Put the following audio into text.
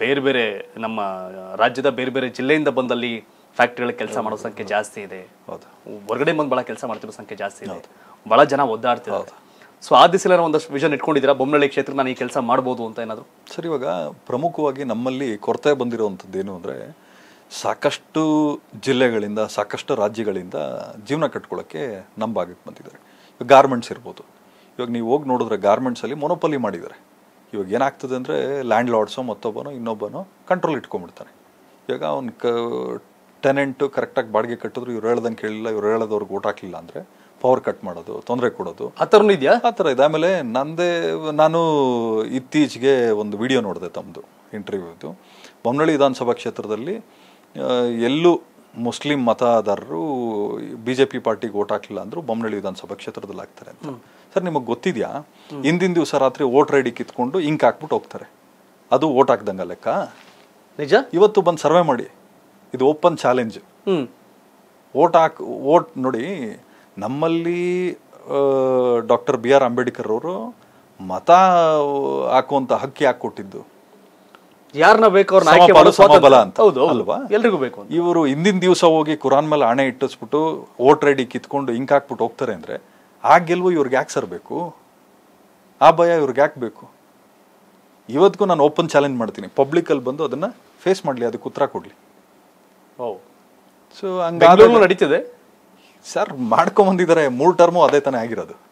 ಬೇರೆ ಬೇರೆ ನಮ್ಮ ರಾಜ್ಯದ ಬೇರೆ ಬೇರೆ ಜಿಲ್ಲೆಯಿಂದ ಬಂದಲ್ಲಿ ಫ್ಯಾಕ್ಟ್ರಿಗಳ ಕೆಲಸ ಮಾಡೋ ಸಂಖ್ಯೆ ಜಾಸ್ತಿ ಇದೆ ಹೊರಗಡೆ ಬಂದು ಬಹಳ ಕೆಲಸ ಮಾಡ್ತಿರೋ ಸಂಖ್ಯೆ ಜಾಸ್ತಿ ಇದೆ ಬಹಳ ಜನ ಒದ್ದಾಡ್ತಿದ್ದಾರೆ ಸೊ ಆ ದಿಸಲ ಒಂದಷ್ಟು ವಿಷನ್ ಇಟ್ಕೊಂಡಿದ್ದೀರಾ ಬೊಮ್ಮನಳ್ಳಿ ಕ್ಷೇತ್ರ ನಾನು ಈ ಕೆಲಸ ಮಾಡ್ಬೋದು ಅಂತ ಏನಾದರೂ ಸರ್ ಇವಾಗ ಪ್ರಮುಖವಾಗಿ ನಮ್ಮಲ್ಲಿ ಕೊರತೆ ಬಂದಿರುವಂಥದ್ದು ಏನು ಅಂದರೆ ಸಾಕಷ್ಟು ಜಿಲ್ಲೆಗಳಿಂದ ಸಾಕಷ್ಟು ರಾಜ್ಯಗಳಿಂದ ಜೀವನ ಕಟ್ಕೊಳ್ಳೋಕ್ಕೆ ನಮ್ಮ ಭಾಗಕ್ಕೆ ಬಂದಿದ್ದಾರೆ ಗಾರ್ಮೆಂಟ್ಸ್ ಇರ್ಬೋದು ಇವಾಗ ನೀವು ಹೋಗಿ ನೋಡಿದ್ರೆ ಗಾರ್ಮೆಂಟ್ಸಲ್ಲಿ ಮೊನೋಪಲಿ ಮಾಡಿದ್ದಾರೆ ಇವಾಗ ಏನಾಗ್ತದೆ ಅಂದರೆ ಲ್ಯಾಂಡ್ ಲಾರ್ಡ್ಸೋ ಮತ್ತೊಬ್ಬನೋ ಇನ್ನೊಬ್ಬನೋ ಕಂಟ್ರೋಲ್ ಇಟ್ಕೊಂಡ್ಬಿಡ್ತಾನೆ ಇವಾಗ ಅವ್ನು ಕ ಟೆನೆಂಟು ಕರೆಕ್ಟಾಗಿ ಬಾಡಿಗೆ ಕಟ್ಟಿದ್ರು ಇವ್ರು ಹೇಳ್ದಂಗೆ ಕೇಳಿಲ್ಲ ಇವ್ರು ಹೇಳೋದವ್ರಿಗೆ ಓಟ್ ಹಾಕಲಿಲ್ಲ ಅಂದರೆ ಪವರ್ ಕಟ್ ಮಾಡೋದು ತೊಂದರೆ ಕೊಡೋದು ಆ ಥರನೂ ಇದೆಯಾ ಆ ಥರ ಇದೆ ಆಮೇಲೆ ನಂದೇ ನಾನು ಇತ್ತೀಚೆಗೆ ಒಂದು ವಿಡಿಯೋ ನೋಡಿದೆ ತಮ್ಮದು ಇಂಟರ್ವ್ಯೂದು ಬೊಮ್ಮನಳ್ಳಿ ವಿಧಾನಸಭಾ ಕ್ಷೇತ್ರದಲ್ಲಿ ಎಲ್ಲೂ ಮುಸ್ಲಿಂ ಮತದಾರರು ಬಿ ಜೆ ಪಿ ಪಾರ್ಟಿಗೆ ಓಟ್ ಹಾಕಲಿಲ್ಲ ಅಂದರೂ ಬೊಮ್ಮನಳ್ಳಿ ವಿಧಾನಸಭಾ ಕ್ಷೇತ್ರದಲ್ಲಿ ಆಗ್ತಾರೆ ಅಂತ ಸರ್ ನಿಮಗೆ ಗೊತ್ತಿದೆಯಾ ಹಿಂದಿನ ದಿವಸ ರಾತ್ರಿ ಓಟ್ ರೆಡಿ ಕಿತ್ಕೊಂಡು ಇಂಕ್ ಹಾಕ್ಬಿಟ್ಟು ಹೋಗ್ತಾರೆ ಅದು ಓಟ್ ಹಾಕ್ದಂಗ ಲೆಕ್ಕ ನಿಜ ಇವತ್ತು ಬಂದು ಸರ್ವೆ ಮಾಡಿ ಇದು ಓಪನ್ ಚಾಲೆಂಜ್ ಓಟ್ ಹಾಕ್ ಓಟ್ ನೋಡಿ ನಮ್ಮಲ್ಲಿ ಡಾಕ್ಟರ್ ಬಿ ಆರ್ ಅಂಬೇಡ್ಕರ್ ಅವರು ಮತ ಹಾಕುವಂತ ಹಕ್ಕಿ ಹಾಕೊಟ್ಟಿದ್ದು ಯಾರನ್ನ ಬೇಕು ಹೌದು ಅಲ್ವಾ ಎಲ್ರಿಗೂ ಬೇಕು ಇವರು ಹಿಂದಿನ ದಿವಸ ಹೋಗಿ ಕುರಾನ್ ಮೇಲೆ ಹಣೆ ಇಟ್ಟಿಸ್ಬಿಟ್ಟು ಓಟ್ ರೆಡಿ ಕಿತ್ಕೊಂಡು ಇಂಕ್ ಹಾಕ್ಬಿಟ್ಟು ಹೋಗ್ತಾರೆ ಅಂದ್ರೆ ಆ ಗೆಲುವು ಇವ್ರಿಗೆ ಯಾಕೆ ಸರ್ಬೇಕು ಆ ಭಯ ಇವ್ರಿಗೆ ಯಾಕೆ ಬೇಕು ಇವತ್ತಿಗೂ ನಾನು ಓಪನ್ ಚಾಲೆಂಜ್ ಮಾಡ್ತೀನಿ ಪಬ್ಲಿಕಲ್ಲಿ ಬಂದು ಅದನ್ನು ಫೇಸ್ ಮಾಡಲಿ ಅದಕ್ಕೆ ಉತ್ತರ ಕೊಡಲಿ ಓ ಸೊ ಹಂಗೆ ನಡೀತದೆ ಸರ್ ಮಾಡ್ಕೊಂಬಂದಿದ್ದಾರೆ ಮೂರು ಟರ್ಮು ಅದೇ ತಾನೇ ಆಗಿರೋದು